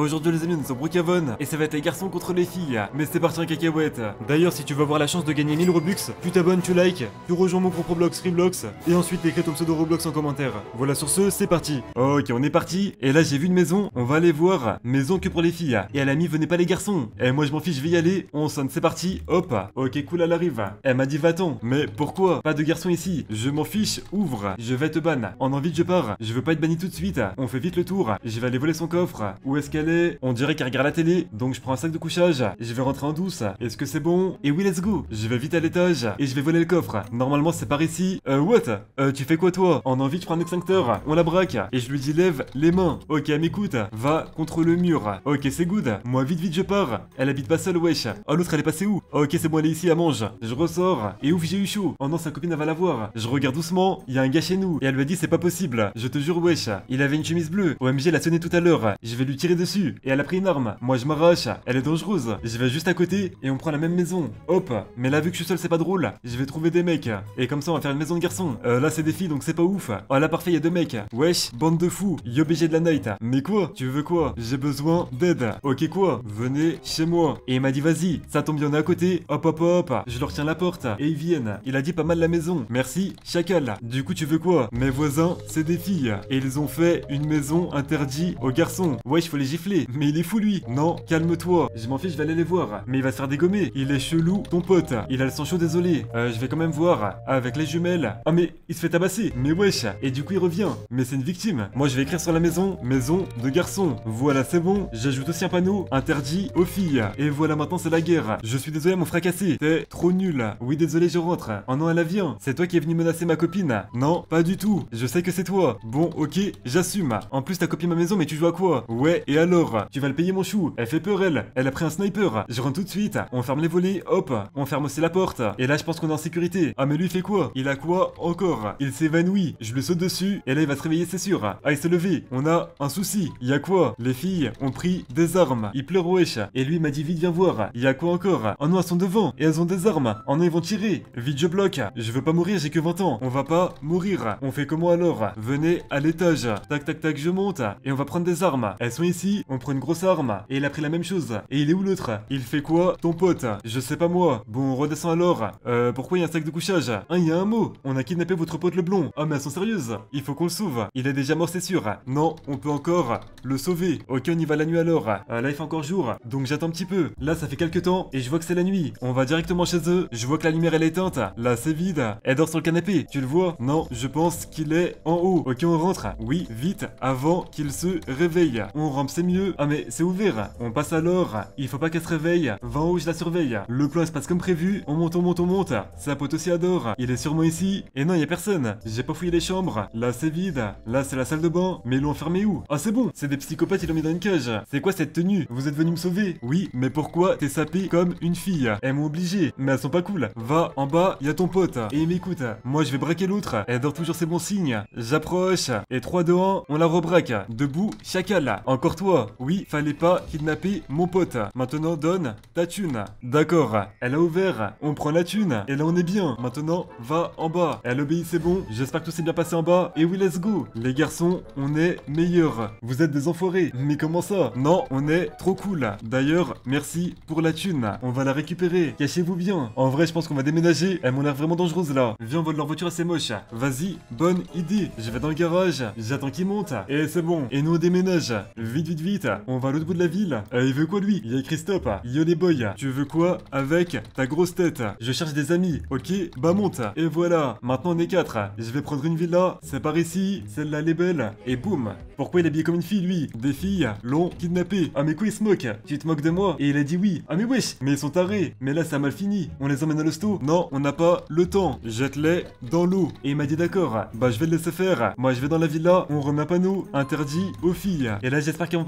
Aujourd'hui les amis nous sommes Brookhaven et ça va être les garçons contre les filles Mais c'est parti en cacahuète D'ailleurs si tu veux avoir la chance de gagner 1000 Robux Tu t'abonnes, tu likes, tu rejoins mon propre Roblox Reblox, Et ensuite écris ton pseudo Roblox en commentaire Voilà sur ce c'est parti Ok on est parti Et là j'ai vu une maison, on va aller voir Maison que pour les filles Et a mis « venez pas les garçons Et eh, moi je m'en fiche je vais y aller On sonne c'est parti hop Ok cool elle arrive Elle m'a dit va-t'en Mais pourquoi Pas de garçons ici Je m'en fiche ouvre Je vais te ban En envie je pars Je veux pas être banni tout de suite On fait vite le tour Je vais aller voler son coffre Où est-ce qu'elle on dirait qu'elle regarde la télé, donc je prends un sac de couchage, je vais rentrer en douce, est-ce que c'est bon Et oui, let's go Je vais vite à l'étage, et je vais voler le coffre, normalement c'est par ici. Euh, what euh, tu fais quoi toi On a envie, de prendre un extincteur, on la braque, et je lui dis lève les mains. Ok, m'écoute, va contre le mur. Ok, c'est good, moi vite vite je pars. Elle habite pas seule, wesh. Oh, l'autre elle est passée où Ok, c'est bon, elle est ici, elle mange. Je ressors, et ouf, j'ai eu chaud. Oh non, sa copine elle va la voir. Je regarde doucement, il y a un gars chez nous, et elle lui a dit c'est pas possible. Je te jure, wesh, il avait une chemise bleue. OMG, elle a sonné tout à l'heure. Je vais lui tirer dessus. Et elle a pris une arme. Moi, je m'arrache Elle est dangereuse. Je vais juste à côté et on prend la même maison. Hop. Mais là, vu que je suis seul, c'est pas drôle. Je vais trouver des mecs. Et comme ça, on va faire une maison de garçons. Euh, là, c'est des filles, donc c'est pas ouf. Oh, là, parfait, il y a deux mecs. Wesh, bande de fous. Yo, de la night. Mais quoi Tu veux quoi J'ai besoin d'aide. Ok, quoi Venez chez moi. Et il m'a dit, vas-y. Ça tombe, bien on est à côté. Hop, hop, hop. Je leur tiens la porte. Et ils viennent. Il a dit pas mal la maison. Merci, chacal. Du coup, tu veux quoi Mes voisins, c'est des filles. Et ils ont fait une maison interdite aux garçons. Wesh, faut les mais il est fou lui. Non, calme-toi. Je m'en fiche, je vais aller les voir. Mais il va se faire dégommer. Il est chelou, ton pote. Il a le sang chaud, désolé. Euh, je vais quand même voir. Avec les jumelles. Ah mais il se fait tabasser. Mais wesh. Et du coup il revient. Mais c'est une victime. Moi je vais écrire sur la maison. Maison de garçon. Voilà, c'est bon. J'ajoute aussi un panneau. Interdit aux filles. Et voilà, maintenant c'est la guerre. Je suis désolé, mon fracassé. T'es trop nul. Oui, désolé, je rentre. Oh non, elle vient. C'est toi qui es venu menacer ma copine. Non, pas du tout. Je sais que c'est toi. Bon, ok, j'assume. En plus, t'as copié ma maison, mais tu joues à quoi Ouais, et alors alors Tu vas le payer mon chou Elle fait peur elle Elle a pris un sniper Je rentre tout de suite On ferme les volets, hop On ferme aussi la porte Et là je pense qu'on est en sécurité Ah mais lui il fait quoi Il a quoi encore Il s'évanouit Je le saute dessus Et là il va se réveiller c'est sûr Ah il s'est levé On a un souci Il y a quoi Les filles ont pris des armes Il pleure wesh Et lui m'a dit vite viens voir Il y a quoi encore Oh non elles sont devant Et elles ont des armes Oh non ils vont tirer Vite je bloque Je veux pas mourir j'ai que 20 ans On va pas mourir On fait comment alors Venez à l'étage Tac tac tac je monte Et on va prendre des armes Elles sont ici on prend une grosse arme. Et il a pris la même chose. Et il est où l'autre Il fait quoi Ton pote Je sais pas moi. Bon, on redescend alors. Euh, pourquoi il y a un sac de couchage Hein, il y a un mot. On a kidnappé votre pote le blond. Ah, mais elles sont sérieuses. Il faut qu'on le sauve. Il est déjà mort, c'est sûr. Non, on peut encore le sauver. Ok, on y va la nuit alors. là, il fait encore jour. Donc j'attends un petit peu. Là, ça fait quelques temps. Et je vois que c'est la nuit. On va directement chez eux. Je vois que la lumière, elle est éteinte. Là, c'est vide. Elle dort sur le canapé. Tu le vois Non, je pense qu'il est en haut. Ok, on rentre. Oui, vite, avant qu'il se réveille. On rampe ses ah mais c'est ouvert. On passe alors. Il faut pas qu'elle se réveille. Va haut, je la surveille. Le plan se passe comme prévu. On monte, on monte, on monte. Sa pote aussi adore. Il est sûrement ici. Et non, il a personne. J'ai pas fouillé les chambres. Là c'est vide. Là c'est la salle de bain. Mais ils l'ont fermé où Ah c'est bon. C'est des psychopathes, ils l'ont mis dans une cage. C'est quoi cette tenue Vous êtes venu me sauver Oui, mais pourquoi t'es sapé comme une fille Elles m'ont obligé. Mais elles sont pas cool. Va en bas, il y a ton pote. Et il m'écoute. Moi je vais braquer l'autre. Elle dort toujours ses bons signes. J'approche. Et trois de on la rebraque. Debout, chacal. Encore toi oui, fallait pas kidnapper mon pote. Maintenant, donne ta thune. D'accord, elle a ouvert. On prend la thune. Et là, on est bien. Maintenant, va en bas. Elle obéit, c'est bon. J'espère que tout s'est bien passé en bas. Et oui, let's go. Les garçons, on est meilleurs. Vous êtes des enfoirés. Mais comment ça Non, on est trop cool. D'ailleurs, merci pour la thune. On va la récupérer. Cachez-vous bien. En vrai, je pense qu'on va déménager. Elle m'ont l'air vraiment dangereuse, là. Viens, on de leur voiture, c'est moche. Vas-y, bonne idée. Je vais dans le garage. J'attends qu'ils montent. Et c'est bon. Et nous, on déménage. Vite, vite, vite. On va à l'autre bout de la ville. Euh, il veut quoi lui Il y a Christophe. les Boy. Tu veux quoi avec ta grosse tête Je cherche des amis. Ok Bah monte. Et voilà. Maintenant on est quatre. Je vais prendre une villa. C'est par ici. Celle-là les est belle. Et boum. Pourquoi il est habillé comme une fille lui Des filles l'ont kidnappé. Ah mais quoi il se moque Tu te moques de moi Et il a dit oui. Ah mais wesh. Mais ils sont tarés. Mais là ça a mal fini. On les emmène à l'hosto. Non, on n'a pas le temps. Jette-les dans l'eau. Et il m'a dit d'accord. Bah je vais le laisser faire. Moi je vais dans la villa. On remet un panneau interdit aux filles. Et là j'espère qu'ils vont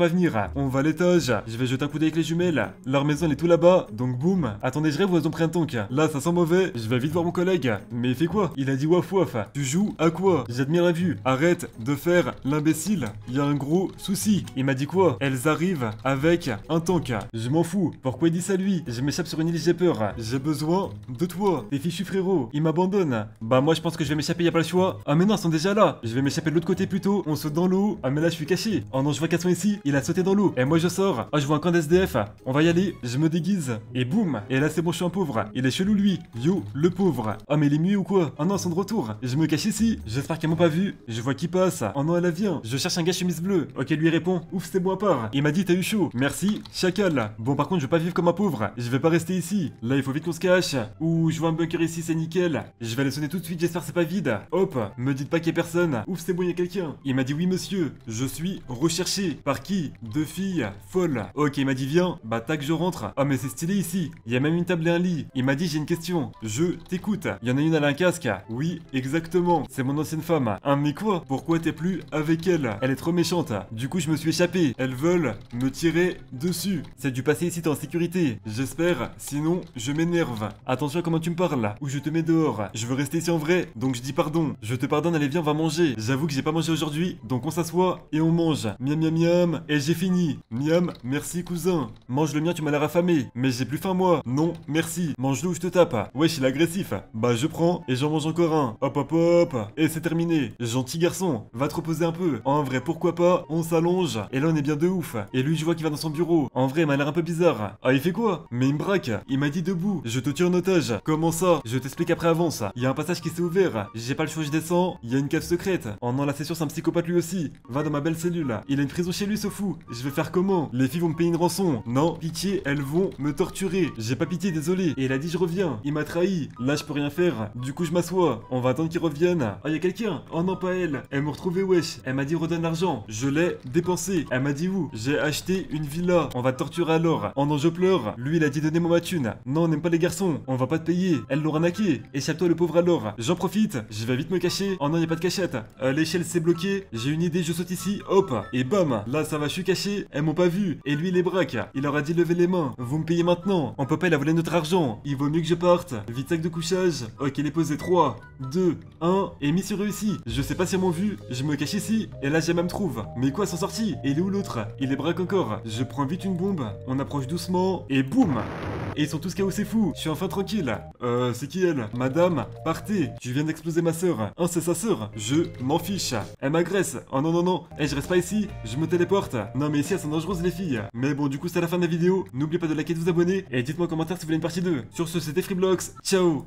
on va à l'étage. Je vais jeter un coup d'œil avec les jumelles. Leur maison, est tout là-bas. Donc boum. Attendez, je rêve ou elles ont pris un tank. Là, ça sent mauvais. Je vais vite voir mon collègue. Mais il fait quoi Il a dit waf waf. Tu joues à quoi J'admire la vue. Arrête de faire l'imbécile. Il y a un gros souci. Il m'a dit quoi Elles arrivent avec un tank. Je m'en fous. Pourquoi il dit ça lui Je m'échappe sur une île, j'ai peur. J'ai besoin de toi. T'es fichu frérot. Il m'abandonne. Bah moi je pense que je vais m'échapper, y a pas le choix. Ah mais non, ils sont déjà là. Je vais m'échapper de l'autre côté plutôt. On saute dans l'eau. Ah mais là je suis caché. Oh non, je vois qu'elles sont ici sauter dans l'eau. Et moi je sors. Oh, je vois un camp d'SDF. On va y aller. Je me déguise. Et boum. Et là, c'est bon, je suis un pauvre. Il est chelou, lui. Yo, le pauvre. Oh, mais il est muet ou quoi Oh non, son de retour. Je me cache ici. J'espère qu'ils m'ont pas vu. Je vois qui passe. Oh non, elle vient. Je cherche un gars chemise bleue. Ok, lui répond. Ouf, c'est bon à part. Il m'a dit, t'as eu chaud. Merci, chacal. Bon, par contre, je vais pas vivre comme un pauvre. Je vais pas rester ici. Là, il faut vite qu'on se cache. Ouh, je vois un bunker ici, c'est nickel. Je vais le sonner tout de suite, j'espère c'est pas vide. Hop, me dites pas qu'il y a personne. Ouf, c'est bon, il y a quelqu'un. Il m'a dit, oui, monsieur. Je suis recherché. Par qui deux filles, folle. Ok, il m'a dit viens. Bah tac, je rentre. Ah mais c'est stylé ici. Il y a même une table et un lit. Il m'a dit j'ai une question. Je t'écoute. Il y en a une à un casque. Oui, exactement. C'est mon ancienne femme. Hein, mais quoi Pourquoi t'es plus avec elle Elle est trop méchante. Du coup, je me suis échappé. Elles veulent me tirer dessus. C'est du passé ici, t'es en sécurité. J'espère. Sinon, je m'énerve. Attention à comment tu me parles. Ou je te mets dehors. Je veux rester ici en vrai. Donc je dis pardon. Je te pardonne. Allez, viens, va manger. J'avoue que j'ai pas mangé aujourd'hui. Donc on s'assoit et on mange. Miam miam miam. Et j'ai fini. Miam, merci cousin. Mange le mien, tu m'as l'air affamé. Mais j'ai plus faim moi. Non, merci. Mange-le ou je te tape. Wesh, il est agressif. Bah je prends et j'en mange encore un. Hop hop hop. Et c'est terminé. Gentil garçon, va te reposer un peu. En vrai, pourquoi pas On s'allonge. Et là on est bien de ouf. Et lui je vois qu'il va dans son bureau. En vrai, il m'a l'air un peu bizarre. Ah il fait quoi Mais il me braque. Il m'a dit debout. Je te tue en otage. Comment ça Je t'explique après avance. Il y a un passage qui s'est ouvert. J'ai pas le choix, je descends. Il y a une cave secrète. En oh non c'est un psychopathe lui aussi. Va dans ma belle cellule. Il a une prison chez lui sauf je vais faire comment Les filles vont me payer une rançon. Non, pitié, elles vont me torturer. J'ai pas pitié, désolé. Et il a dit je reviens. Il m'a trahi. Là, je peux rien faire. Du coup, je m'assois. On va attendre qu'il revienne. oh y a quelqu'un. Oh non, pas elle. Elle m'a retrouvé, wesh. Elle m'a dit redonne l'argent. Je l'ai dépensé. Elle m'a dit où J'ai acheté une villa. On va torturer alors. Oh non, je pleure. Lui, il a dit donnez-moi ma thune. Non, on n'aime pas les garçons. On va pas te payer. Elle l'aura naqué. Échappe-toi, le pauvre alors. J'en profite. Je vais vite me cacher. Oh non, y a pas de cachette. L'échelle s'est bloquée. J'ai une idée, je saute ici. Hop. Et bam. Là, ça va je suis caché, elles m'ont pas vu. Et lui, les braque. Il leur a dit lever les mains. Vous me payez maintenant. On peut pas, il a volé notre argent. Il vaut mieux que je parte. Vite sac de couchage. Ok, il est posé 3, 2, 1. Et mission réussie. Je sais pas si elles m'ont vu. Je me cache ici. Et là, j'ai même trouve. Mais quoi, s'en sorti Et il est où l'autre Il est braque encore. Je prends vite une bombe. On approche doucement. Et boum ils sont tous chaos c'est fou. Je suis enfin tranquille. Euh, c'est qui elle Madame, partez. Tu viens d'exploser ma soeur. Hein, c'est sa soeur. Je m'en fiche. Elle m'agresse. Oh non, non, non. Eh, je reste pas ici. Je me téléporte. Non, mais ici, elles sont dangereuses, les filles. Mais bon, du coup, c'est la fin de la vidéo. N'oubliez pas de liker, de vous abonner. Et dites-moi en commentaire si vous voulez une partie 2. Sur ce, c'était Freeblox. Ciao